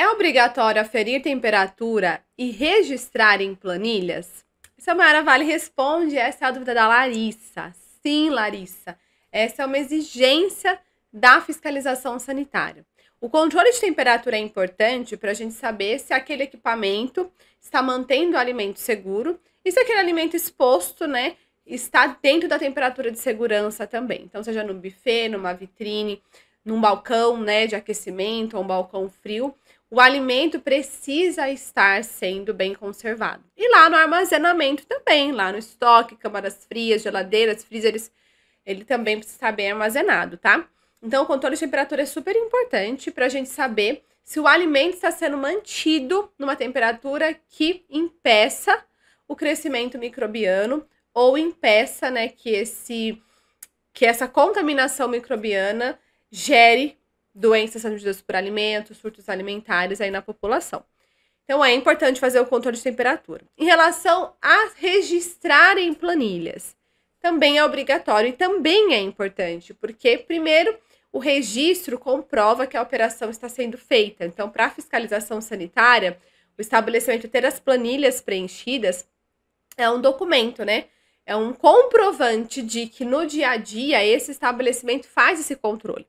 É obrigatório aferir temperatura e registrar em planilhas? Samara Vale responde, essa é a dúvida da Larissa. Sim, Larissa, essa é uma exigência da fiscalização sanitária. O controle de temperatura é importante para a gente saber se aquele equipamento está mantendo o alimento seguro e se aquele alimento exposto, né, está dentro da temperatura de segurança também. Então, seja no buffet, numa vitrine, num balcão, né, de aquecimento ou um balcão frio, o alimento precisa estar sendo bem conservado. E lá no armazenamento também, lá no estoque, câmaras frias, geladeiras, freezers, ele também precisa estar bem armazenado, tá? Então, o controle de temperatura é super importante para a gente saber se o alimento está sendo mantido numa temperatura que impeça o crescimento microbiano ou impeça, né, que esse que essa contaminação microbiana gere doenças transmitidas por alimentos, surtos alimentares aí na população. Então é importante fazer o controle de temperatura. Em relação a registrar em planilhas, também é obrigatório e também é importante, porque primeiro o registro comprova que a operação está sendo feita. Então, para a fiscalização sanitária, o estabelecimento ter as planilhas preenchidas é um documento, né? É um comprovante de que no dia a dia esse estabelecimento faz esse controle.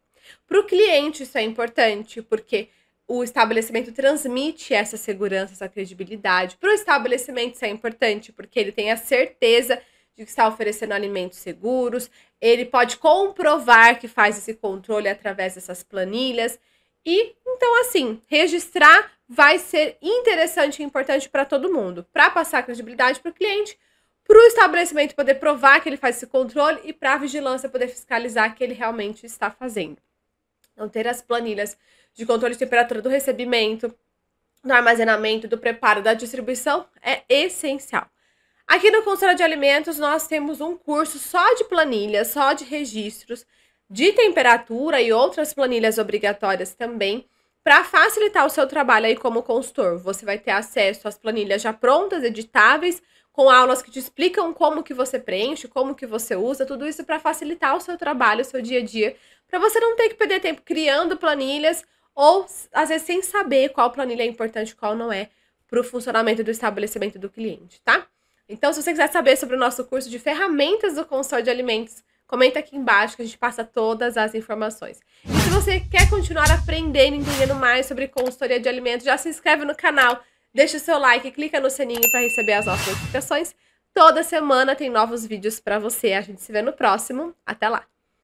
Para o cliente, isso é importante, porque o estabelecimento transmite essa segurança, essa credibilidade. Para o estabelecimento, isso é importante, porque ele tem a certeza de que está oferecendo alimentos seguros, ele pode comprovar que faz esse controle através dessas planilhas. E então, assim, registrar vai ser interessante e importante para todo mundo, para passar credibilidade para o cliente, para o estabelecimento poder provar que ele faz esse controle e para a vigilância poder fiscalizar que ele realmente está fazendo não ter as planilhas de controle de temperatura do recebimento, do armazenamento, do preparo, da distribuição é essencial. Aqui no Conselho de Alimentos, nós temos um curso só de planilhas, só de registros de temperatura e outras planilhas obrigatórias também, para facilitar o seu trabalho aí como consultor. Você vai ter acesso às planilhas já prontas, editáveis, com aulas que te explicam como que você preenche, como que você usa, tudo isso para facilitar o seu trabalho, o seu dia a dia, para você não ter que perder tempo criando planilhas ou às vezes sem saber qual planilha é importante, qual não é para o funcionamento do estabelecimento do cliente, tá? Então, se você quiser saber sobre o nosso curso de ferramentas do consórcio de alimentos, comenta aqui embaixo que a gente passa todas as informações. E se você quer continuar aprendendo, e entendendo mais sobre consultoria de alimentos, já se inscreve no canal Deixa o seu like, clica no sininho para receber as nossas notificações. Toda semana tem novos vídeos para você. A gente se vê no próximo. Até lá!